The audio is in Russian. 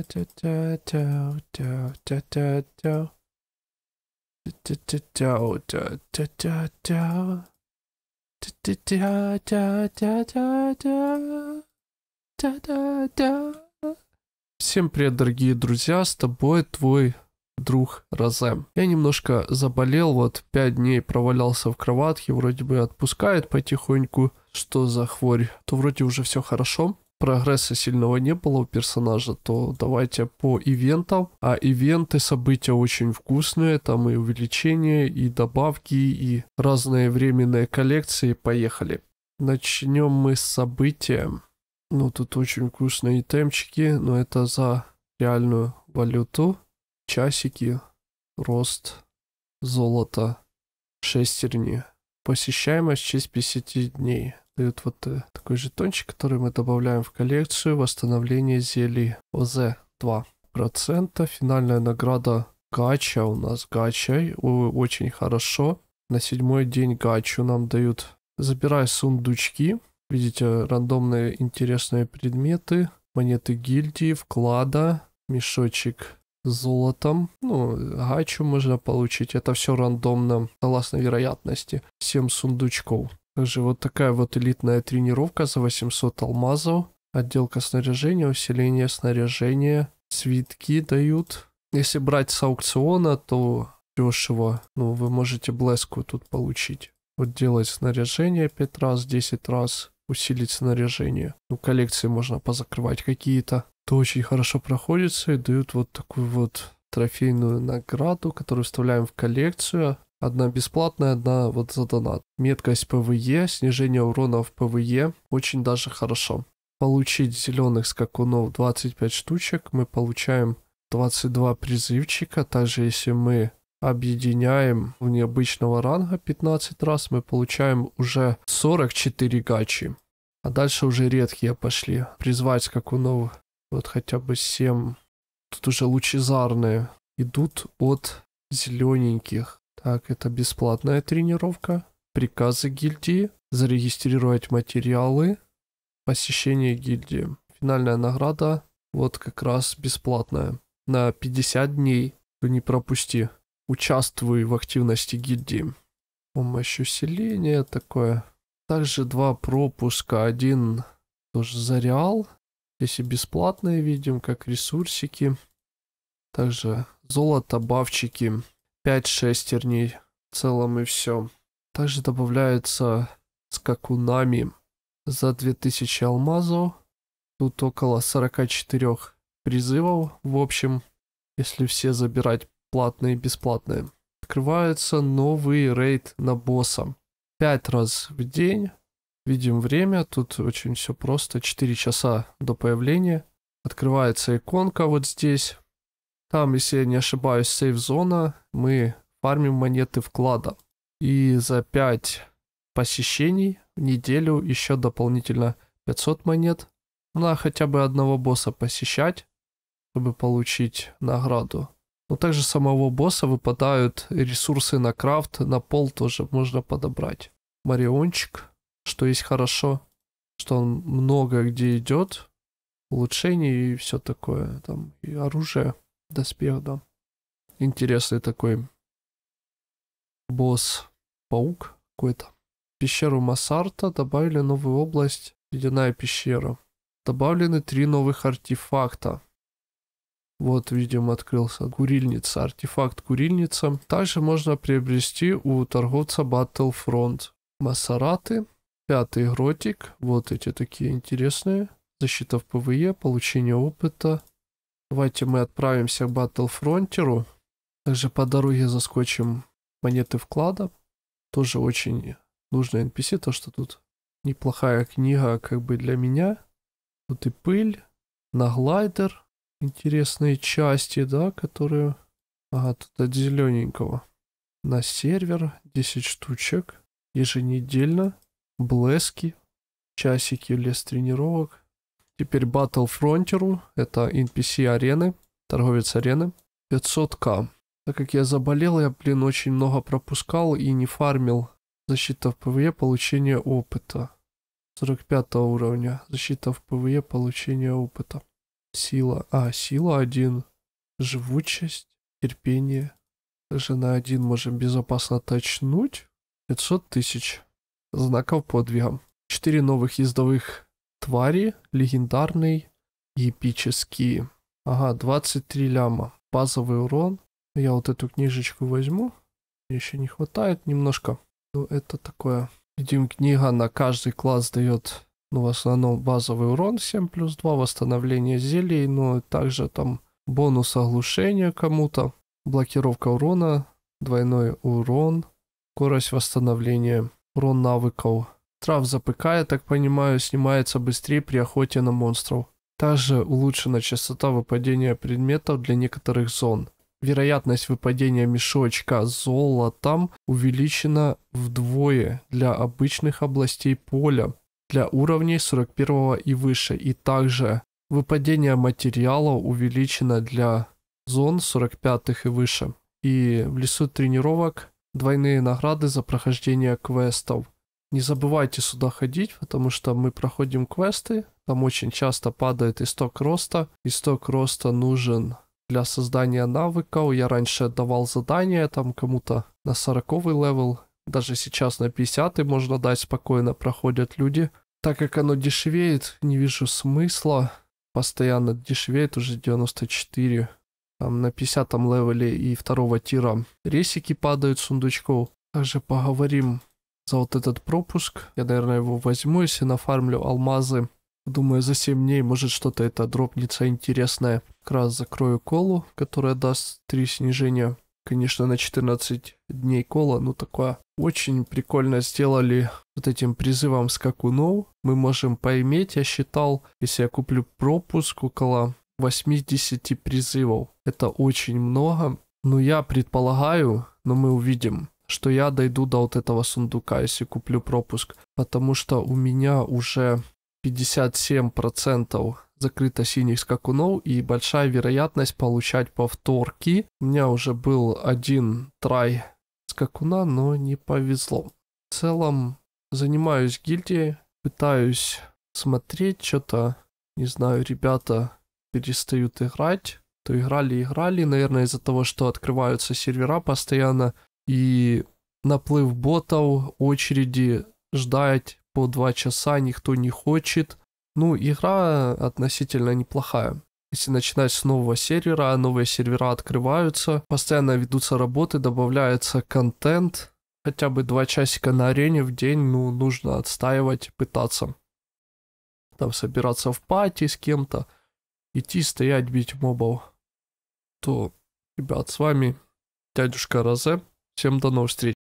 Всем привет, дорогие друзья, с тобой твой друг Розем. Я немножко заболел, вот пять дней провалялся в кроватке, вроде бы отпускает потихоньку. Что за хворь? То вроде уже все хорошо прогресса сильного не было у персонажа, то давайте по ивентам. А ивенты, события очень вкусные, там и увеличения, и добавки, и разные временные коллекции. Поехали. Начнем мы с события. Ну, тут очень вкусные темчики, но это за реальную валюту. Часики, рост, золото, шестерни. Посещаемость через 50 дней дают вот э, такой жетончик, который мы добавляем в коллекцию восстановление зелий ОЗ 2%. Финальная награда гача у нас Гачай, Очень хорошо. На седьмой день гачу нам дают. Забирай сундучки. Видите, рандомные интересные предметы. Монеты гильдии, вклада, мешочек с золотом. Ну, гачу можно получить. Это все рандомно, согласно вероятности. 7 сундучков. Также вот такая вот элитная тренировка за 800 алмазов. Отделка снаряжения, усиление снаряжения. Свитки дают. Если брать с аукциона, то дешево. Ну, вы можете блеску тут получить. Вот делать снаряжение 5 раз, 10 раз. Усилить снаряжение. Ну, коллекции можно позакрывать какие-то. То очень хорошо проходится и дают вот такую вот трофейную награду, которую вставляем в коллекцию. Одна бесплатная, одна вот за донат. Меткость ПВЕ, снижение урона в ПВЕ очень даже хорошо. Получить зеленых скакунов 25 штучек, мы получаем 22 призывчика. Также если мы объединяем в необычного ранга 15 раз, мы получаем уже 44 гачи. А дальше уже редкие пошли. Призвать скакунов вот хотя бы 7. Тут уже лучезарные идут от зелененьких. Так, это бесплатная тренировка. Приказы гильдии. Зарегистрировать материалы. Посещение гильдии. Финальная награда вот как раз бесплатная. На 50 дней. Не пропусти. Участвуй в активности гильдии. Помощь усиления такое. Также два пропуска. Один тоже за реал. Здесь и бесплатные видим, как ресурсики. Также золото, бавчики пять шестерней в целом и все. Также добавляются скакунами за 2000 алмазов. Тут около 44 призывов в общем, если все забирать платные и бесплатные. Открывается новый рейд на босса. 5 раз в день. Видим время, тут очень все просто, 4 часа до появления. Открывается иконка вот здесь, там, если я не ошибаюсь, сейф-зона, мы фармим монеты вклада. И за 5 посещений в неделю еще дополнительно 500 монет. Надо хотя бы одного босса посещать, чтобы получить награду. Но также самого босса выпадают ресурсы на крафт, на пол тоже можно подобрать. Мариончик, что есть хорошо, что он много где идет, улучшений и все такое, там и оружие доспех, да. Интересный такой босс-паук какой-то. Пещеру Массарта добавили новую область Ледяная пещера. Добавлены три новых артефакта. Вот, видимо, открылся курильница, артефакт курильница. Также можно приобрести у торговца Battlefront. Масараты, пятый гротик, вот эти такие интересные. Защита в ПВЕ, получение опыта, Давайте мы отправимся к Battlefrontier. Также по дороге заскочим монеты вклада. Тоже очень нужный NPC, то что тут неплохая книга как бы для меня. Тут и пыль, на глайдер. Интересные части, да, которые... Ага, тут от зелененького. На сервер 10 штучек еженедельно. Блески, часики лес тренировок. Теперь Battle Frontier, это NPC арены, торговец арены, 500к. Так как я заболел, я, блин, очень много пропускал и не фармил. Защита в ПВЕ, получение опыта. 45 уровня. Защита в ПВЕ, получение опыта. Сила. А, сила 1. Живучесть, терпение. Даже на 1 можем безопасно точнуть. 500 тысяч. Знаков подвига. 4 новых ездовых твари, легендарный, эпический. Ага, 23 ляма. Базовый урон. Я вот эту книжечку возьму. еще не хватает немножко. Ну, это такое. Видим, книга на каждый класс дает, ну, в основном базовый урон 7 плюс 2, восстановление зелий, но также там бонус оглушения кому-то, блокировка урона, двойной урон, скорость восстановления, урон навыков. Трав запекая, так понимаю, снимается быстрее при охоте на монстров. Также улучшена частота выпадения предметов для некоторых зон. Вероятность выпадения мешочка золотом увеличена вдвое для обычных областей поля для уровней 41 и выше. И также выпадение материала увеличено для зон 45 и выше. И в лесу тренировок двойные награды за прохождение квестов. Не забывайте сюда ходить, потому что мы проходим квесты. Там очень часто падает исток роста. Исток роста нужен для создания навыков. Я раньше давал задания там кому-то на 40 левел. Даже сейчас на 50 можно дать спокойно, проходят люди. Так как оно дешевеет, не вижу смысла. Постоянно дешевеет, уже 94. Там на 50 левеле и второго тира ресики падают сундучков. Также поговорим за вот этот пропуск. Я, наверное, его возьму, если нафармлю алмазы. Думаю, за 7 дней может что-то это дропнется интересное. Как раз закрою колу, которая даст 3 снижения. Конечно, на 14 дней кола, ну такое. Очень прикольно сделали вот этим призывом скакунов. Мы можем поиметь, я считал, если я куплю пропуск около 80 призывов. Это очень много. Но ну, я предполагаю, но мы увидим, что я дойду до вот этого сундука, если куплю пропуск, потому что у меня уже 57% закрыто синих скакунов и большая вероятность получать повторки. У меня уже был один трай скакуна, но не повезло. В целом занимаюсь гильдией, пытаюсь смотреть что-то. Не знаю, ребята перестают играть. То играли, играли, наверное, из-за того, что открываются сервера постоянно і наплыв ботов очереди ждать по два часа никто не хочет. Ну, игра относительно неплохая. Если начинать с нового сервера, новые сервера открываются, постоянно ведутся работы, добавляется контент. Хотя бы два часика на арене в день, ну, нужно отстаивать, пытаться. Там собираться в пати с кем-то, идти стоять, бить мобов. То, ребят, с вами дядюшка Розе. Всем до новых встреч.